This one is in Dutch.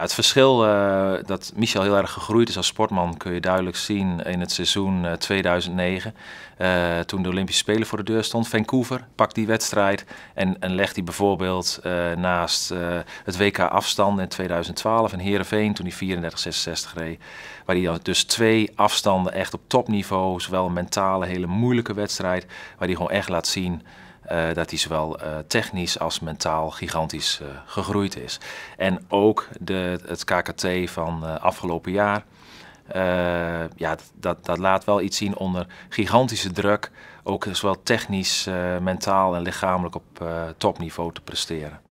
het verschil eh, dat Michel heel erg gegroeid is als sportman kun je duidelijk zien in het seizoen 2009. Eh, eh, toen de Olympische Spelen voor de deur stond. Vancouver pakt die wedstrijd en, en legt die bijvoorbeeld naast het WK afstand in 2012 in Heerenveen toen hij 34-66 reed. Waar hij dan dus twee afstanden echt op topniveau, zowel een mentale hele moeilijke wedstrijd, waar hij gewoon echt laat zien... Eh, dat hij zowel eh, technisch als mentaal gigantisch eh, gegroeid is. En ook de, het KKT van afgelopen jaar, ja, dat, dat laat wel iets zien onder gigantische druk, ook zowel technisch, mentaal en lichamelijk op topniveau te presteren.